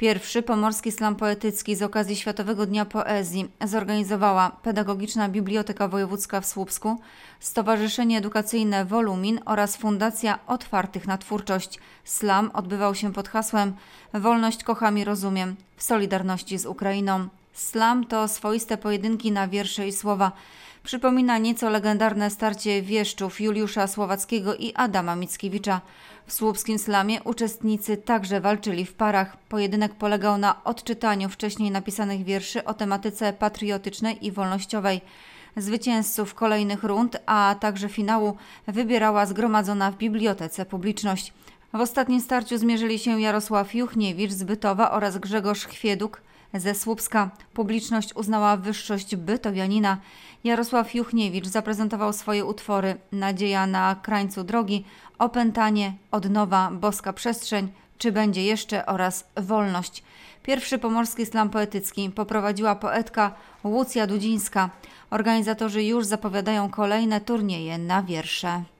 Pierwszy Pomorski Slam Poetycki z okazji Światowego Dnia Poezji zorganizowała Pedagogiczna Biblioteka Wojewódzka w Słupsku, Stowarzyszenie Edukacyjne Wolumin oraz Fundacja Otwartych na Twórczość. Slam odbywał się pod hasłem Wolność kocham i rozumiem w solidarności z Ukrainą. Slam to swoiste pojedynki na wiersze i słowa. Przypomina nieco legendarne starcie wieszczów Juliusza Słowackiego i Adama Mickiewicza. W słupskim slamie uczestnicy także walczyli w parach. Pojedynek polegał na odczytaniu wcześniej napisanych wierszy o tematyce patriotycznej i wolnościowej. Zwycięzców kolejnych rund, a także finału wybierała zgromadzona w bibliotece publiczność. W ostatnim starciu zmierzyli się Jarosław Juchniewicz z Bytowa oraz Grzegorz Chwieduk ze Słupska. Publiczność uznała wyższość bytowianina. Jarosław Juchniewicz zaprezentował swoje utwory Nadzieja na krańcu drogi, Opętanie, Odnowa, Boska przestrzeń, Czy będzie jeszcze oraz Wolność. Pierwszy pomorski slam poetycki poprowadziła poetka Łucja Dudzińska. Organizatorzy już zapowiadają kolejne turnieje na wiersze.